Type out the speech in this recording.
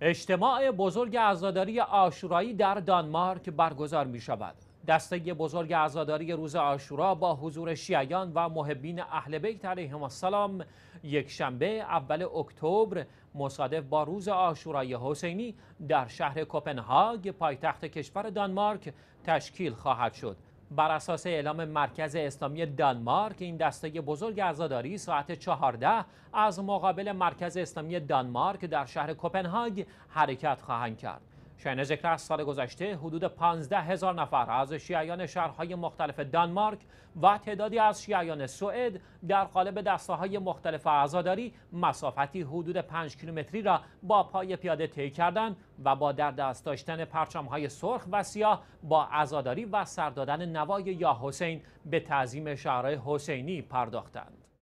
اجتماع بزرگ عزاداری آشورایی در دانمارک برگزار می شود. دسته بزرگ عزاداری روز آشورا با حضور شیعیان و محبین اهل بیت علیهم السلام یک شنبه اول اکتبر مصادف با روز آشورای حسینی در شهر کوپنهاگ پایتخت کشور دانمارک تشکیل خواهد شد. بر اساس اعلام مرکز اسلامی دانمارک این دسته بزرگ عزاداری ساعت 14 از مقابل مرکز اسلامی دانمارک در شهر کوپنهاگ حرکت خواهند کرد ذکر از سال گذشته حدود 15 هزار نفر از شیعیان شهرهای مختلف دانمارک و تعدادی از شیعیان سوئد در قالب دسته های مختلف عزاداری مسافتی حدود 5 کیلومتری را با پای پیاده طی کردند و با در دست داشتن پرچم های سرخ و سیاه با عزاداری و سر دادن نوای یا حسین به تعظیم شهرهای حسینی پرداختند.